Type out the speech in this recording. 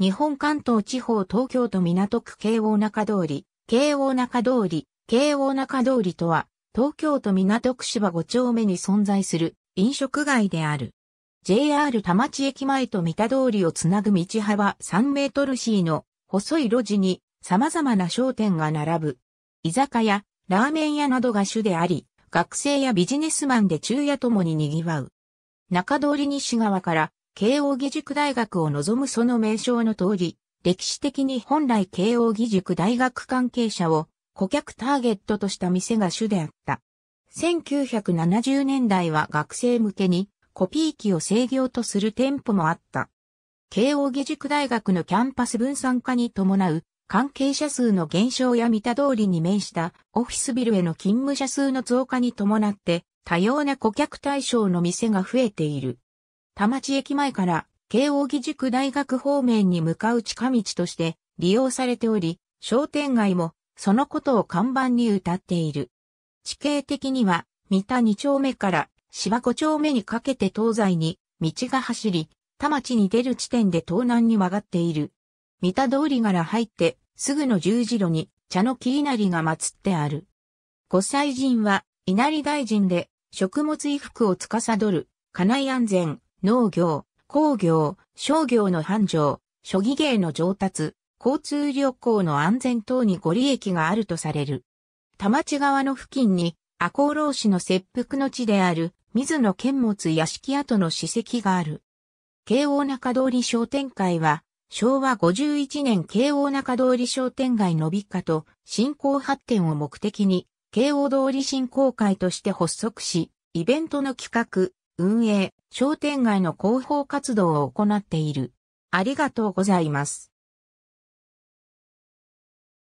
日本関東地方東京都港区京王中通り、京王中通り、京王中通りとは、東京都港区芝五丁目に存在する飲食街である。JR 田町駅前と三田通りをつなぐ道幅3メートル C の細い路地に様々な商店が並ぶ。居酒屋、ラーメン屋などが主であり、学生やビジネスマンで昼夜ともに賑わう。中通り西側から慶応義塾大学を望むその名称の通り、歴史的に本来慶応義塾大学関係者を顧客ターゲットとした店が主であった。1970年代は学生向けにコピー機を制御とする店舗もあった。慶応義塾大学のキャンパス分散化に伴う関係者数の減少や見た通りに面したオフィスビルへの勤務者数の増加に伴って多様な顧客対象の店が増えている。田町駅前から慶応義塾大学方面に向かう近道として利用されており、商店街もそのことを看板に歌っている。地形的には、三田二丁目から芝五丁目にかけて東西に道が走り、田町に出る地点で東南に曲がっている。三田通りから入ってすぐの十字路に茶の木稲荷が祀ってある。五歳人は稲荷大臣で食物衣服を司る、家内安全、農業、工業、商業の繁盛、諸技芸の上達、交通旅行の安全等にご利益があるとされる。田町側の付近に、赤穂浪士の切腹の地である、水野剣持屋敷跡の史跡がある。慶応中通り商店会は、昭和51年慶応中通り商店街の美化と振興発展を目的に、慶応通り振興会として発足し、イベントの企画、運営、商店街の広報活動を行っている。ありがとうございます。